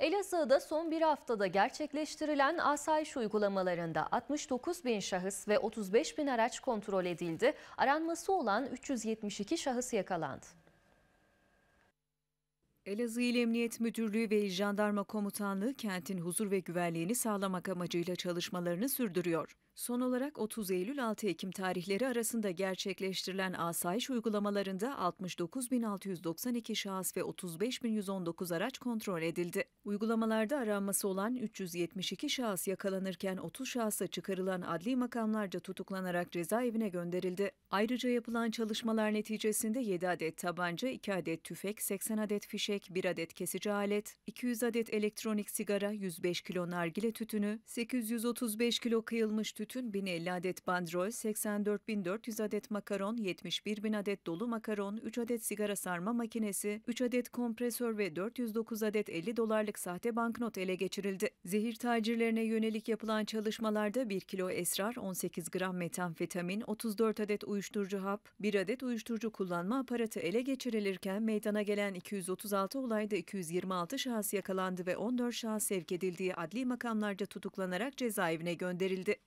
Elazığ'da son bir haftada gerçekleştirilen asayiş uygulamalarında 69 bin şahıs ve 35 bin araç kontrol edildi. Aranması olan 372 şahıs yakalandı. Elazığ İl Emniyet Müdürlüğü ve İl Jandarma Komutanlığı kentin huzur ve güvenliğini sağlamak amacıyla çalışmalarını sürdürüyor. Son olarak 30 Eylül-6 Ekim tarihleri arasında gerçekleştirilen asayiş uygulamalarında 69.692 şahıs ve 35.119 araç kontrol edildi. Uygulamalarda aranması olan 372 şahıs yakalanırken 30 şahsa çıkarılan adli makamlarca tutuklanarak cezaevine gönderildi. Ayrıca yapılan çalışmalar neticesinde 7 adet tabanca, 2 adet tüfek, 80 adet fişek, 1 adet kesici alet, 200 adet elektronik sigara, 105 kilo nargile tütünü, 835 kilo kıyılmış tütün, 1050 adet bandrol, 84.400 adet makaron, 71.000 adet dolu makaron, 3 adet sigara sarma makinesi, 3 adet kompresör ve 409 adet 50 dolarlık olarak sahte banknot ele geçirildi. Zehir tacirlerine yönelik yapılan çalışmalarda 1 kilo esrar, 18 gram metamfetamin, 34 adet uyuşturucu hap, 1 adet uyuşturucu kullanma aparatı ele geçirilirken meydana gelen 236 olayda 226 şahıs yakalandı ve 14 şahıs sevk edildiği adli makamlarca tutuklanarak cezaevine gönderildi.